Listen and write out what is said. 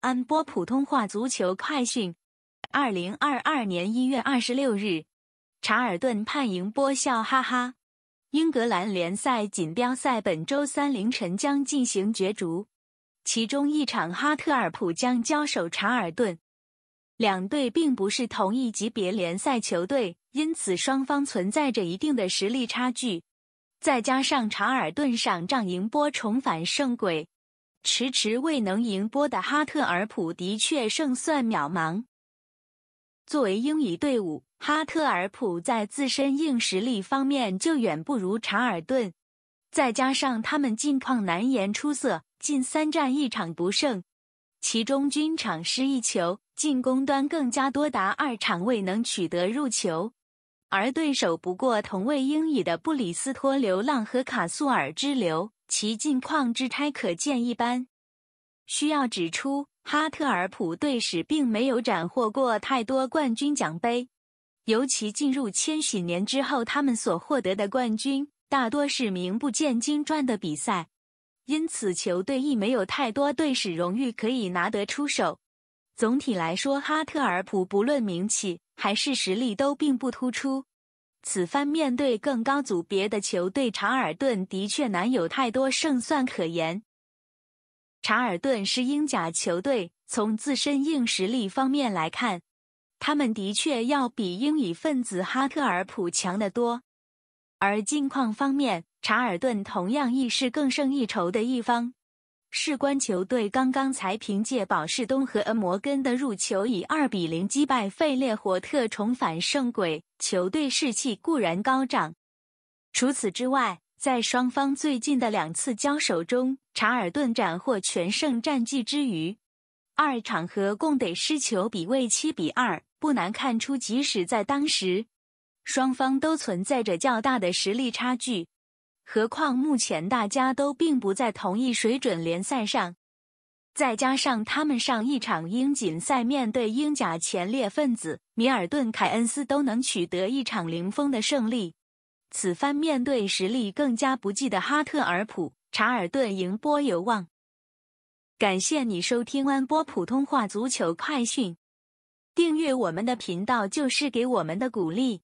安播普通话足球快讯：二零二二年一月二十六日，查尔顿盼赢波笑哈哈。英格兰联赛锦标赛本周三凌晨将进行角逐，其中一场哈特尔普将交手查尔顿。两队并不是同一级别联赛球队，因此双方存在着一定的实力差距。再加上查尔顿上仗赢波重返胜轨。迟迟未能赢波的哈特尔普的确胜算渺茫。作为英乙队伍，哈特尔普在自身硬实力方面就远不如查尔顿，再加上他们近况难言出色，近三战一场不胜，其中均场失一球，进攻端更加多达二场未能取得入球。而对手不过同为英乙的布里斯托流浪和卡素尔之流。其近况之差可见一斑。需要指出，哈特尔普队史并没有斩获过太多冠军奖杯，尤其进入千禧年之后，他们所获得的冠军大多是名不见经传的比赛，因此球队亦没有太多队史荣誉可以拿得出手。总体来说，哈特尔普不论名气还是实力都并不突出。此番面对更高组别的球队，查尔顿的确难有太多胜算可言。查尔顿是英甲球队，从自身硬实力方面来看，他们的确要比英乙分子哈特尔普强得多。而近况方面，查尔顿同样亦是更胜一筹的一方。事关球队刚刚才凭借保释东和摩根的入球以二比零击败费列火特重返胜轨，球队士气固然高涨。除此之外，在双方最近的两次交手中，查尔顿斩获全胜战绩之余，二场合共得失球比为七比二，不难看出，即使在当时，双方都存在着较大的实力差距。何况目前大家都并不在同一水准联赛上，再加上他们上一场英锦赛面对英甲前列分子米尔顿凯恩斯都能取得一场零封的胜利，此番面对实力更加不济的哈特尔普查尔顿，赢波有望。感谢你收听安波普通话足球快讯，订阅我们的频道就是给我们的鼓励。